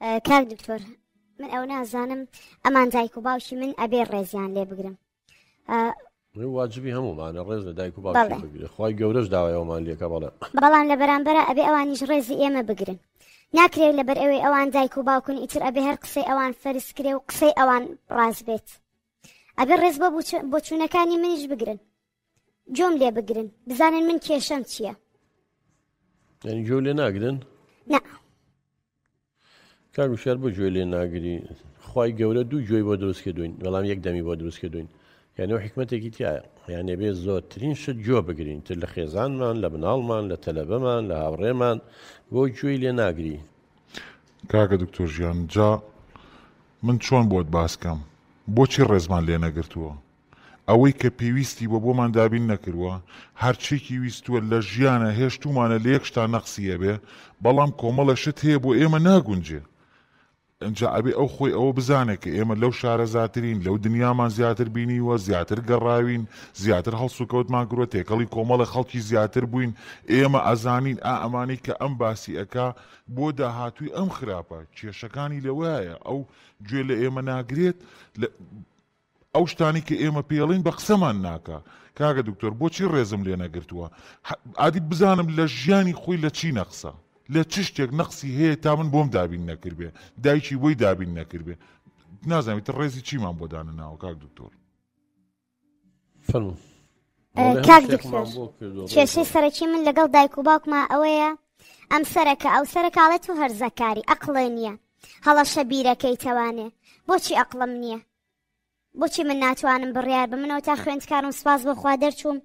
کاک دکتۆر من ئەو نازانم ئەمان دایک و باوشی من ئەبێ ڕێزیان لێ بگرم واجبی هەمومانە ڕێز لە دایک و باخوای گەورەش داوایەوەمان لێکە بەڵێ بەڵام لە بەرامبەرە ئەبێ ئەوانیش ڕێزی ئێمە بگرن ناکرێت لەبەر ئەوەی ئەوان دایک و باوکن ئیتر ئەبێ هەر قسەی ئەوان فەرسکرێ و قسەی ئەوان ڕاز بێت ئەبێ ڕێز بە بۆ چوونەکانی منیش بگرن جۆم لێ بگرن بزانن من کێشەم چییە؟ یعنی جۆ لێ ناگرن؟ نه کار وشار بۆ گوێ لێ ناگری خی گەورە دوو گوێی بۆ دروستکە دوین بەڵام یەک دەمی بۆ دروستکە دوین یانەوە حکمتێکی تایە یانێ بێ زۆرترین شت جۆ بگرین تر لە خێزانمان لە بناڵمان لە تەلەبەمان لە هاوڕێمان بۆ گوێی لێ ناگری کاکە دکتۆر ژیان جا من چۆن بۆت باسکەم بۆچی ڕێزمان لێ نەگرتووە ئەوەی کە پێویستی بە بۆمان دابین نەکردووە هەرچێکی ویستوە لە ژیانە هێشتومانە لە یەکشتا نەقسیە بێ بەڵام کۆمەڵە شت هەیە بۆ ئێمە ناگونجێت ئەجا ئەبێ ئەو خۆی ئەوە بزانێت کە ئێمە لەو شارە زیاترین لەو دنیامان زیاتر بینیوە زیاتر گەڕاوین زیاتر هەڵسو کەوتمان گرۆ تێکەڵی کۆمەڵە خەڵکی زیاتر بووین ئێمە ئەزانین ئا ئەمانی کە ئەم باسی ئەک بۆ داهاتوی ئەم خراپە کێشەکانی لەوایە ئەو گوێ لە ئێمە ناگرێت ئەو شتانی کە ئێمە پێڵین بە قسەمان ناکە کاگە دکتۆر بۆچی ڕێزم لێ نەگرتووە عادی بزانم لە ژیانی خۆی لە چی نەقسە لە چ شتێک نەقسی هەیە تا من بۆم دابین نەکردێ دایکی بۆی دابین نەکردێ نازانیت ڕێزی چیمان بۆدانە ناوە کاک دکتۆر کاک کێشەی سەرەکی من لەگەڵ دایک و باوکما ئەوەیە ئەم سەرەکە ئەو سەرکاڵەت و هەرزەکاری ئەقڵێ نییە هەڵەشە بیرەکەی تەوانێ بۆچی ئەقلم نییە بۆچی من ناتوانم بڕیار بمنەوە تا خوێندکارم سپاس بۆخوا دەرچووم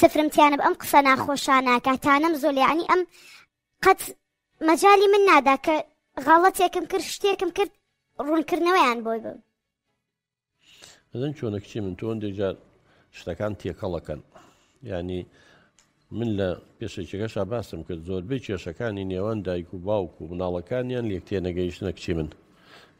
سفرم تیانە ئەم قسە ناخۆشاناکە تانم زۆلیانی ئەم قەت مەجای من نادا کە غاڵەتێکم کرد شتێکم کرد ڕوونکردنەوەیان بۆی بم ئەدەن چۆنە کچی من تۆن دێجار شتەکان تێکەڵەکەن ینی من لە پێشێکەکەشا باسم کرد زۆربەی کێشەکانی نێوان دایک و باوک و مناڵەکانیان لێکتێ نەگەیشتە کچی من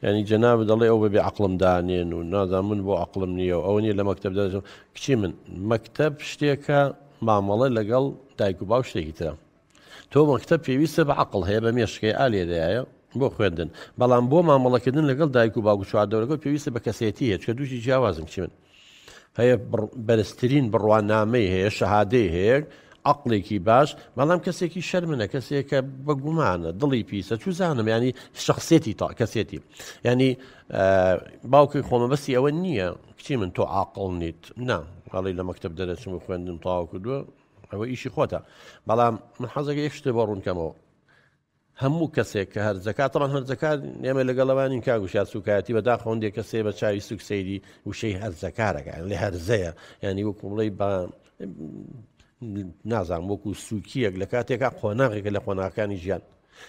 ینی جەناب دەڵێ ئەو بەبێ عقلم دانێن و نادا من بۆ عقلم نییە و ئەو نیە لە مەکتب دەژم کچی من مەکتب شتێکە مامەڵە لەگەڵ دایک و باو شتێکی ترە تۆ مەکتتە پێویستە بە عقل هەیە بە مێشکی ئالێدایە بۆ خوێندن بەڵام بۆ مامەڵەکردن لەگەڵ دایک و باگو چواردەوەەکە پێویستە بە کەسێتیە چ دوشی جیاوازم چی من هەیە بەرزترین بڕوانامەی هەیە شەهادەی هەیە عقلێکی باش بەڵام کەسێکی شەرمنە کەسێکە بە گومانە دڵی پیسە چوزانم ینی شخصێتی تا کەسێتی ینی باوکی خۆمەبەستی ئەوە نییە کچی من تۆ عقلڵ نیت نا هەڵی لە مەکتب دەرەچم خوێندم تاوا کردووە ئەوە ئیشی خۆتە بەڵام من حەزەکە یەکشتێ بۆ ڕوونکەمەوە هەموو کەسێک کە هەر زکاتەمان هەر زکات نێمە لەگەڵەوانی کاگوشار سوکایەتی بەدا خۆندێک کەسێ بە چاوی سوکسەیری وشەی هەر زەکارەکە لێ هەرزەیە ینی وەکوڵی بە نازان وەکو سوکیەک لە کاتێکا قۆناغێکە لە قۆناکانی ژیان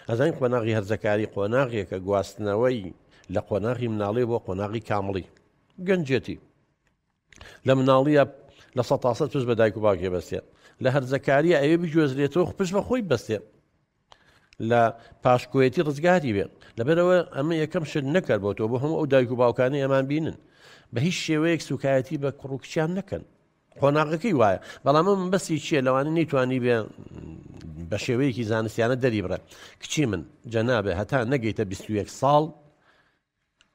ئەزانین قۆناغی هەرزەکاری قۆناغیەکە گواستنەوەی لە قۆناغی مناڵی بۆ قۆناغی کامڵی گەنجێتی لە مناڵیە لە سە تااس توست بە دایک و باکێ بەستێت لە هەرزەکاری ئەوێ بجوێزرێتەوە خپش بە خۆی بەستێ لە پاشکوێتی ڕزگاری بێت لەبەرەوە ئەمە یەکەم شت نەکردبەوە بۆ هەموو ئەو دایک و باوکانی ئەمان بینن بە هیچ شێوەیەک سوکایەتی بە کوڕکچیان نەکەن خۆناغەکەی وایە بەڵام من بەسی چیە لەوانی نەیتوانی بێ بە شێوەیەکی زانستیانە دەریبرە کچی من جەنابێ هەتا نەگەیتە 21 ساڵ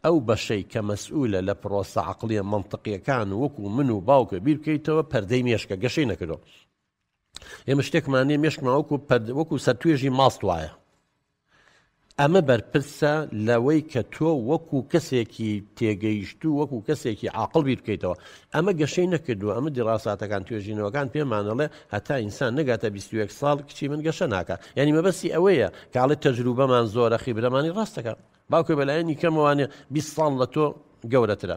ئەو بەشەی کە مەسئولە لە پرۆسە عقلیە منطقیەکان وەکو من و باوکە بیرکەیتەوە پەردەی مێشکە گەشەی نەکردەوە ئێمە شتێکمانی مێشکماوەکو وەکو سەر توێژی ماست وایە ئەمە بەرپرسە لەوەی کە تۆ وەکو کەسێکی تێگەیشت و وەکو کەسێکی عقل بیر بکەیتەوە ئەمە گەشەی نەکردو ئەمە دیڕاستاتەکان توێژینەوەکان پێمانەڵێ هەتا ئینسان نەگاتە 21 ساڵ کچی من گەشە ناکە یعنی مەبەسی ئەوەیە کاڵێت تەجروبەمان زۆرە خیبرەمانی ڕاستەکە باوکە بەلایەنی کەمەوانێ 20 ساڵ لە تۆ گەورەترە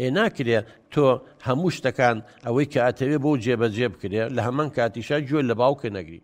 ئێ ناکرێ تۆ هەموو شتەکان ئەوەی کە ئەتەوێ بۆ جێبەجێ بکرێ لە هەمان کاتیشا گوێ لە باوکە نەگری